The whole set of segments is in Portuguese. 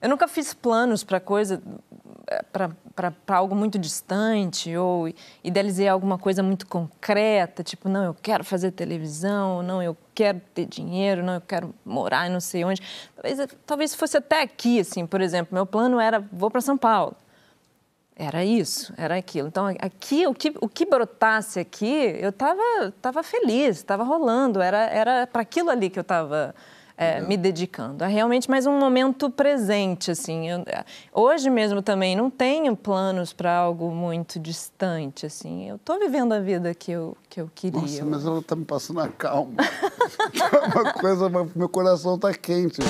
Eu nunca fiz planos para coisa, para algo muito distante ou idealizei alguma coisa muito concreta, tipo, não, eu quero fazer televisão, não, eu quero ter dinheiro, não, eu quero morar em não sei onde. Talvez, talvez fosse até aqui, assim, por exemplo, meu plano era vou para São Paulo. Era isso, era aquilo. Então, aqui, o que, o que brotasse aqui, eu estava tava feliz, estava rolando, era para aquilo ali que eu estava é, me dedicando. É realmente mais um momento presente, assim. Eu, é, hoje mesmo também não tenho planos para algo muito distante, assim. Eu estou vivendo a vida que eu, que eu queria. Nossa, mas ela está me passando a calma. É uma coisa, meu coração está quente.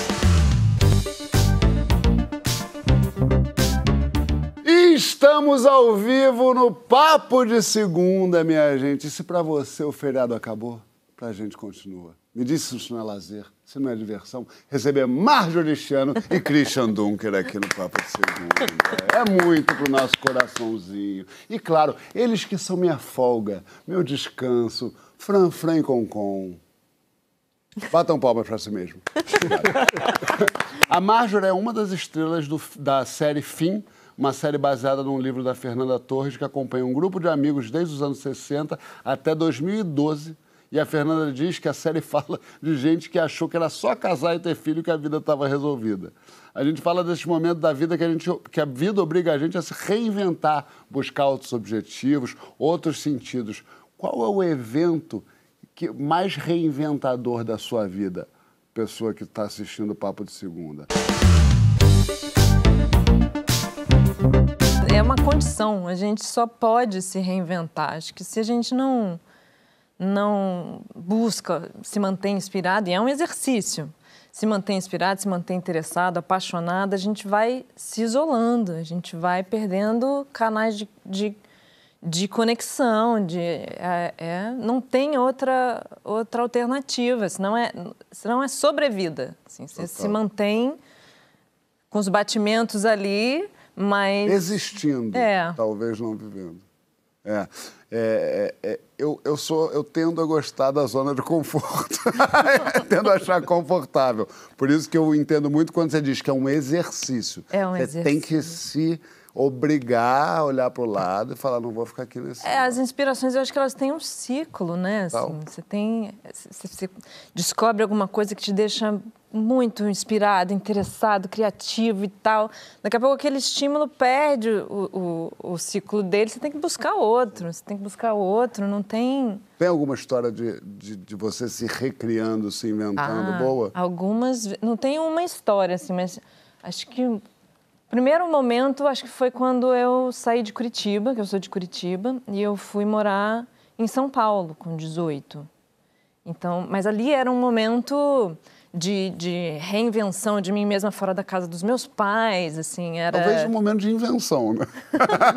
Estamos ao vivo no Papo de Segunda, minha gente. E se para você o feriado acabou, para a gente continua. Me disse isso não é lazer, se não é diversão, receber Marjorie Chiano e Christian Dunker aqui no Papo de Segunda. É muito pro nosso coraçãozinho. E claro, eles que são minha folga, meu descanso, Fran Fran e Concon. Batam palmas para si mesmo. a Marjorie é uma das estrelas do, da série Fim, uma série baseada num livro da Fernanda Torres que acompanha um grupo de amigos desde os anos 60 até 2012 e a Fernanda diz que a série fala de gente que achou que era só casar e ter filho que a vida estava resolvida. A gente fala desse momento da vida que a, gente, que a vida obriga a gente a se reinventar, buscar outros objetivos, outros sentidos. Qual é o evento que mais reinventador da sua vida? Pessoa que está assistindo o Papo de Segunda. É uma condição, a gente só pode se reinventar. Acho que se a gente não não busca se mantém inspirado, e é um exercício, se mantém inspirado, se mantém interessado, apaixonado, a gente vai se isolando, a gente vai perdendo canais de, de, de conexão, de, é, é, não tem outra, outra alternativa, senão é, senão é sobrevida. Assim, você Total. se mantém com os batimentos ali, mas... Existindo, é. talvez não vivendo. É. é. É, é, eu, eu, sou, eu tendo a gostar da zona de conforto, tendo a achar confortável. Por isso que eu entendo muito quando você diz que é um exercício. É um você exercício. tem que se obrigar a olhar para o lado e falar, não vou ficar aqui nesse. É, as inspirações, eu acho que elas têm um ciclo, né? Assim, então. você tem. Você descobre alguma coisa que te deixa muito inspirado, interessado, criativo e tal. Daqui a pouco aquele estímulo perde o, o, o ciclo dele, você tem que buscar outro, você tem que buscar outro, não tem... Tem alguma história de, de, de você se recriando, se inventando, ah, boa? Algumas, não tem uma história assim, mas acho que Primeiro momento, acho que foi quando eu saí de Curitiba, que eu sou de Curitiba, e eu fui morar em São Paulo com 18. Então, mas ali era um momento de, de, reinvenção de mim mesma fora da casa dos meus pais, assim, era... Talvez um momento de invenção, né?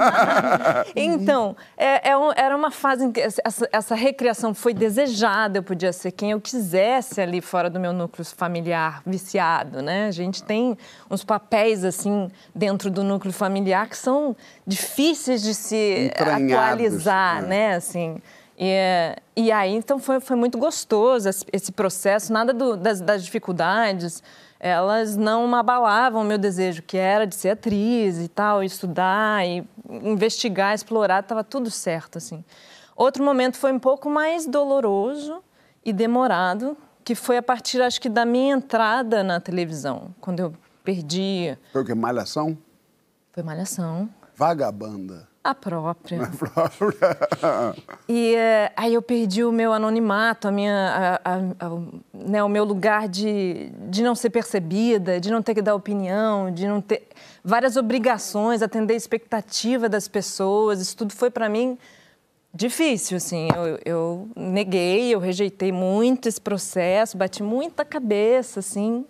então, é, é era uma fase em que essa, essa, recriação foi desejada, eu podia ser quem eu quisesse ali fora do meu núcleo familiar viciado, né? A gente tem uns papéis, assim, dentro do núcleo familiar que são difíceis de se atualizar, né? né? Assim... E, é, e aí, então, foi, foi muito gostoso esse processo, nada do, das, das, dificuldades, elas não abalavam o meu desejo, que era de ser atriz e tal, estudar, e investigar, explorar, estava tudo certo, assim. Outro momento foi um pouco mais doloroso e demorado, que foi a partir, acho que, da minha entrada na televisão, quando eu perdi... Foi o que, Malhação? Foi Malhação. Vagabanda. A própria. A própria. E eh, aí eu perdi o meu anonimato, a minha, a, a, a, né, o meu lugar de, de não ser percebida, de não ter que dar opinião, de não ter várias obrigações, atender a expectativa das pessoas. Isso tudo foi para mim difícil, assim. Eu, eu neguei, eu rejeitei muito esse processo, bati muita cabeça, assim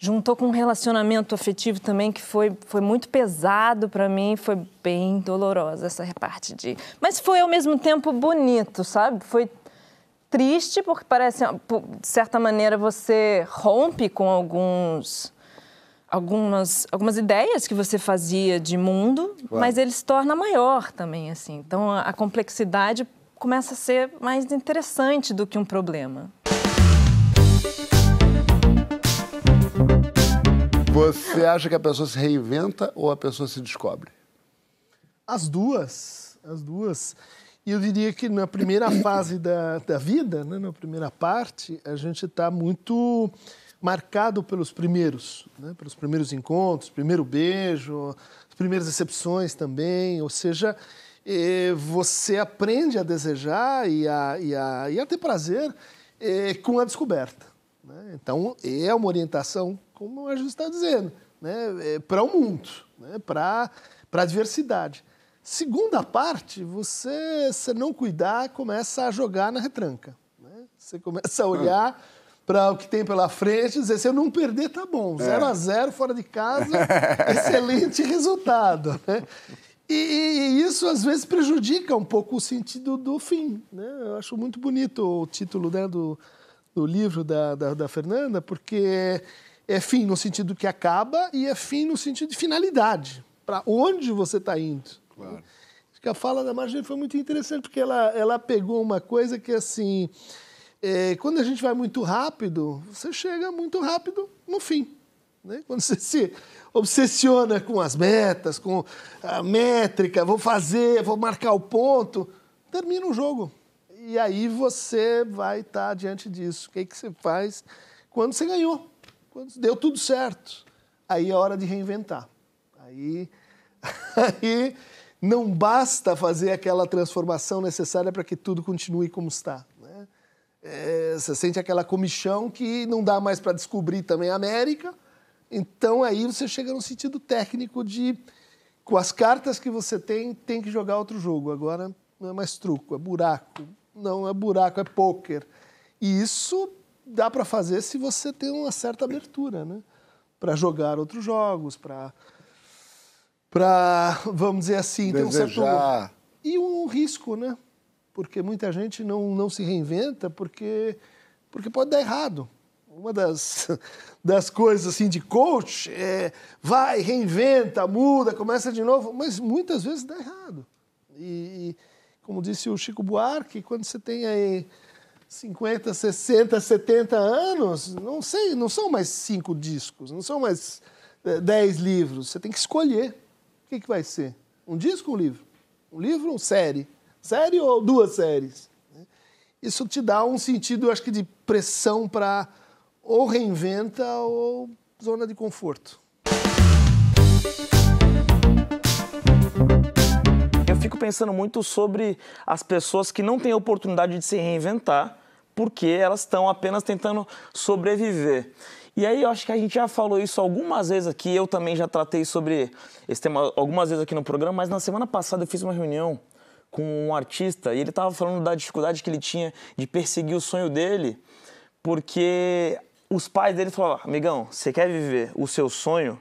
juntou com um relacionamento afetivo também que foi, foi muito pesado para mim, foi bem dolorosa essa parte de, mas foi ao mesmo tempo bonito, sabe? Foi triste porque parece de certa maneira você rompe com alguns algumas algumas ideias que você fazia de mundo, claro. mas ele se torna maior também assim. Então a, a complexidade começa a ser mais interessante do que um problema. Você acha que a pessoa se reinventa ou a pessoa se descobre? As duas. As duas. E eu diria que na primeira fase da, da vida, né, na primeira parte, a gente está muito marcado pelos primeiros, né, pelos primeiros encontros, primeiro beijo, as primeiras decepções também. Ou seja, eh, você aprende a desejar e a, e a, e a ter prazer eh, com a descoberta. Né? Então, é uma orientação, como o gente está dizendo, né? É para o mundo, né? para a diversidade. Segunda parte, você, se não cuidar, começa a jogar na retranca. Né? Você começa a ah. olhar ah. para o que tem pela frente e dizer, se eu não perder, tá bom. 0 é. Zero a 0 fora de casa, excelente resultado. Né? E, e, isso, às vezes, prejudica um pouco o sentido do fim. Né? Eu acho muito bonito o título né, do, do livro da, da, da Fernanda, porque é fim no sentido que acaba e é fim no sentido de finalidade, para onde você está indo. Claro. Acho que a fala da Marjorie foi muito interessante, porque ela, ela pegou uma coisa que, assim, é, quando a gente vai muito rápido, você chega muito rápido no fim. Né? Quando você se obsessiona com as metas, com a métrica, vou fazer, vou marcar o ponto, termina o jogo e aí você vai estar diante disso. O que, que você faz quando você ganhou? Quando deu tudo certo. Aí é hora de reinventar. Aí, aí não basta fazer aquela transformação necessária para que tudo continue como está. Né? É, você sente aquela comichão que não dá mais para descobrir também a América. Então aí você chega no sentido técnico de com as cartas que você tem, tem que jogar outro jogo. Agora não é mais truco, é buraco, não é buraco, é poker. E isso dá para fazer se você tem uma certa abertura, né? Para jogar outros jogos, para para vamos dizer assim, Desejar. Um certo... e um risco, né? Porque muita gente não, não se reinventa porque porque pode dar errado. Uma das, das coisas assim de coach é vai, reinventa, muda, começa de novo, mas muitas vezes dá errado. e, e como disse o Chico Buarque, quando você tem aí 50, 60, 70 anos, não sei, não são mais cinco discos, não são mais eh, dez livros. Você tem que escolher o que, que vai ser. Um disco ou um livro? Um livro ou série? Série ou duas séries? Isso te dá um sentido, acho que, de pressão para ou reinventa ou zona de conforto fico pensando muito sobre as pessoas que não têm a oportunidade de se reinventar porque elas estão apenas tentando sobreviver. E aí, eu acho que a gente já falou isso algumas vezes aqui, eu também já tratei sobre esse tema algumas vezes aqui no programa, mas na semana passada eu fiz uma reunião com um artista e ele estava falando da dificuldade que ele tinha de perseguir o sonho dele, porque os pais dele falavam: amigão, você quer viver o seu sonho?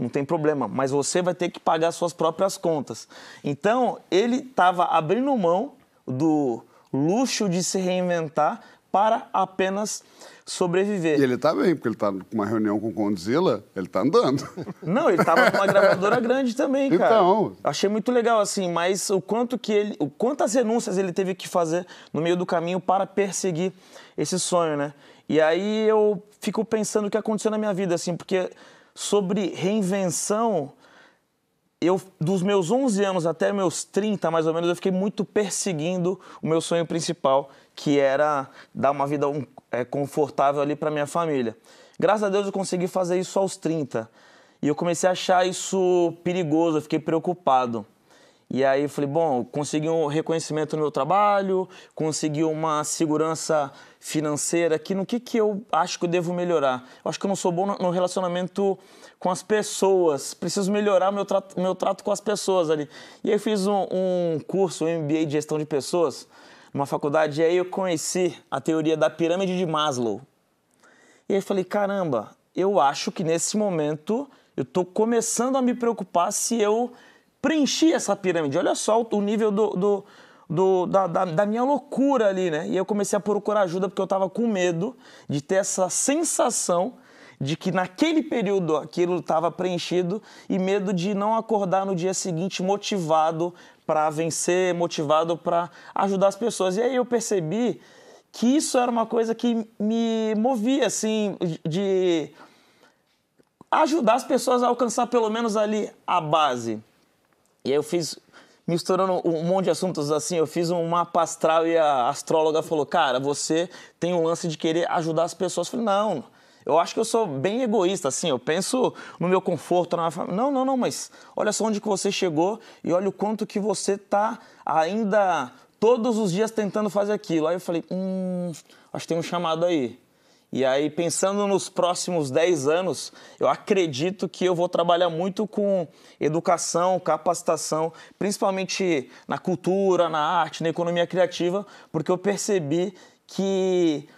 não tem problema, mas você vai ter que pagar suas próprias contas. Então, ele estava abrindo mão do luxo de se reinventar para apenas sobreviver. E ele está bem, porque ele está com uma reunião com o Condzilla, ele está andando. Não, ele estava com uma gravadora grande também, cara. Então... Achei muito legal, assim, mas o quanto que ele... O quantas renúncias ele teve que fazer no meio do caminho para perseguir esse sonho, né? E aí eu fico pensando o que aconteceu na minha vida, assim, porque sobre reinvenção, eu dos meus 11 anos até meus 30, mais ou menos, eu fiquei muito perseguindo o meu sonho principal, que era dar uma vida é, confortável ali para minha família. Graças a Deus eu consegui fazer isso aos 30. E eu comecei a achar isso perigoso, eu fiquei preocupado. E aí eu falei, bom, consegui um reconhecimento no meu trabalho, consegui uma segurança financeira aqui no que, que eu acho que eu devo melhorar. Eu acho que eu não sou bom no relacionamento com as pessoas, preciso melhorar meu trato, meu trato com as pessoas ali. E aí eu fiz um, um curso, um MBA de gestão de pessoas, numa faculdade, e aí eu conheci a teoria da pirâmide de Maslow. E aí eu falei, caramba, eu acho que nesse momento eu estou começando a me preocupar se eu preenchi essa pirâmide. Olha só o nível do, do, do da, da, da, minha loucura ali, né? E eu comecei a procurar ajuda porque eu estava com medo de ter essa sensação de que naquele período aquilo estava preenchido e medo de não acordar no dia seguinte motivado para vencer, motivado para ajudar as pessoas. E aí eu percebi que isso era uma coisa que me movia, assim, de ajudar as pessoas a alcançar pelo menos ali a base. E aí eu fiz, misturando um monte de assuntos assim, eu fiz um mapa astral e a astróloga falou: Cara, você tem um lance de querer ajudar as pessoas. Eu falei: Não, eu acho que eu sou bem egoísta, assim, eu penso no meu conforto, na minha família. Não, não, não, mas olha só onde que você chegou e olha o quanto que você tá ainda todos os dias tentando fazer aquilo. Aí eu falei: Hum, acho que tem um chamado aí. E aí, pensando nos próximos 10 anos, eu acredito que eu vou trabalhar muito com educação, capacitação, principalmente na cultura, na arte, na economia criativa, porque eu percebi que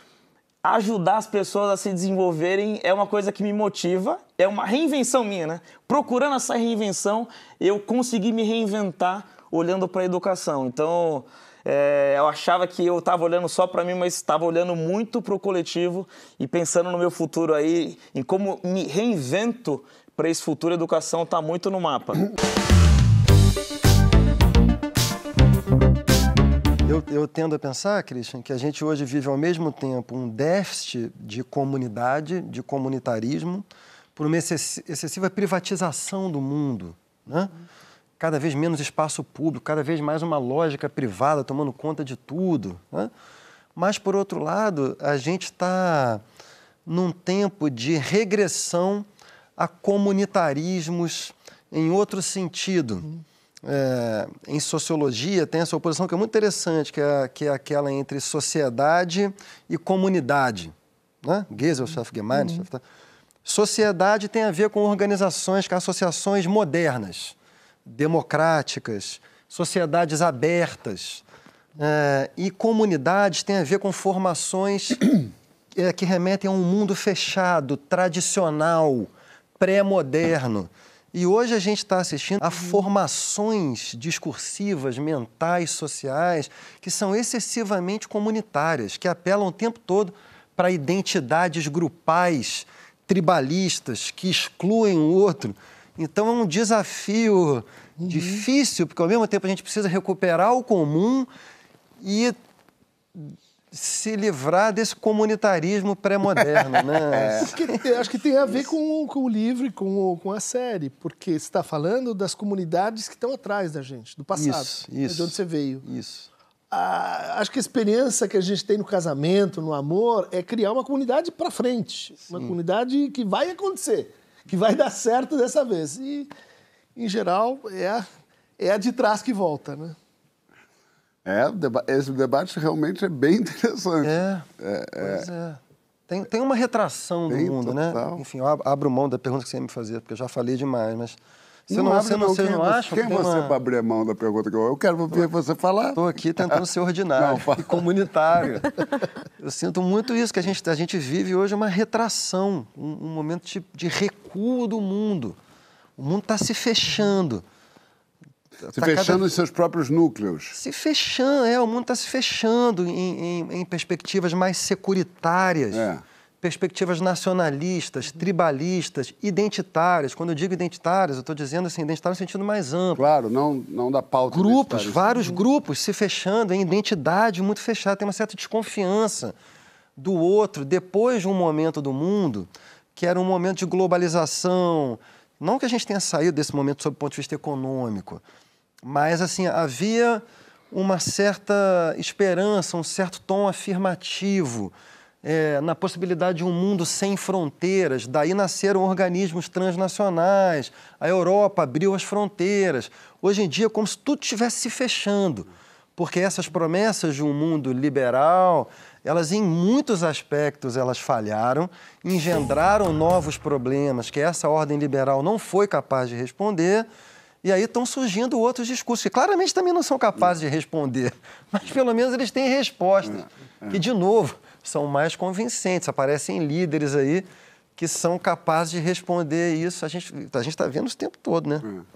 ajudar as pessoas a se desenvolverem é uma coisa que me motiva, é uma reinvenção minha, né? Procurando essa reinvenção, eu consegui me reinventar olhando para a educação. Então, é, eu achava que eu estava olhando só para mim, mas estava olhando muito para o coletivo e pensando no meu futuro aí, em como me reinvento para esse futuro. A educação está muito no mapa. Eu, eu, tendo a pensar, Christian, que a gente hoje vive ao mesmo tempo um déficit de comunidade, de comunitarismo, por uma excessiva privatização do mundo. Né? Uhum cada vez menos espaço público, cada vez mais uma lógica privada tomando conta de tudo. Né? Mas, por outro lado, a gente está num tempo de regressão a comunitarismos em outro sentido. É, em sociologia tem essa oposição que é muito interessante, que é, que é aquela entre sociedade e comunidade. Né? Gesellschaft, Gemeinschaft. Uhum. Sociedade tem a ver com organizações, com associações modernas democráticas, sociedades abertas. É, e comunidades tem a ver com formações é, que remetem a um mundo fechado, tradicional, pré-moderno. E hoje a gente está assistindo a formações discursivas, mentais, sociais, que são excessivamente comunitárias, que apelam o tempo todo para identidades grupais, tribalistas, que excluem o outro. Então é um desafio uhum. difícil, porque ao mesmo tempo a gente precisa recuperar o comum e se livrar desse comunitarismo pré-moderno, né? É. acho que tem a ver com, com o livro e com, com a série, porque você está falando das comunidades que estão atrás da gente, do passado, isso, né, isso, de onde você veio. Isso. Ah, acho que a experiência que a gente tem no casamento, no amor, é criar uma comunidade para frente, Sim. uma comunidade que vai acontecer que vai dar certo dessa vez. E, em geral, é a, é a de trás que volta, né? É, esse debate realmente é bem interessante. É, é, é, pois é. Tem, tem uma retração do bem mundo, né? total. né? Enfim, eu abro mão da pergunta que você ia me fazer, porque eu já falei demais, mas você não, não, abre você não, você é não acha? Quem é você uma... para abrir mão da pergunta que eu... Eu quero ver você falar. Estou aqui tentando ser ordinário não, e comunitário. eu sinto muito isso, que a gente, a gente vive hoje uma retração, um, um momento de, de recuo do mundo. O mundo está se fechando. Tá se tá fechando cada... os seus próprios núcleos. Se fechando, é, o mundo está se fechando em, em, em perspectivas mais securitárias. É perspectivas nacionalistas, uhum. tribalistas, identitárias. Quando eu digo identitárias, eu estou dizendo assim, identitário no sentido mais amplo. Claro, não, não da pauta. Grupos, vários uhum. grupos se fechando em identidade muito fechada. Tem uma certa desconfiança do outro depois de um momento do mundo que era um momento de globalização. Não que a gente tenha saído desse momento sob o ponto de vista econômico, mas assim havia uma certa esperança, um certo tom afirmativo é, na possibilidade de um mundo sem fronteiras. Daí nasceram organismos transnacionais. A Europa abriu as fronteiras. Hoje em dia é como se tudo estivesse se fechando, porque essas promessas de um mundo liberal, elas em muitos aspectos elas falharam, engendraram novos problemas que essa ordem liberal não foi capaz de responder. E aí estão surgindo outros discursos que claramente também não são capazes de responder, mas pelo menos eles têm respostas. É, é. E de novo, são mais convincentes, aparecem líderes aí que são capazes de responder isso. A gente a está vendo o tempo todo, né? É.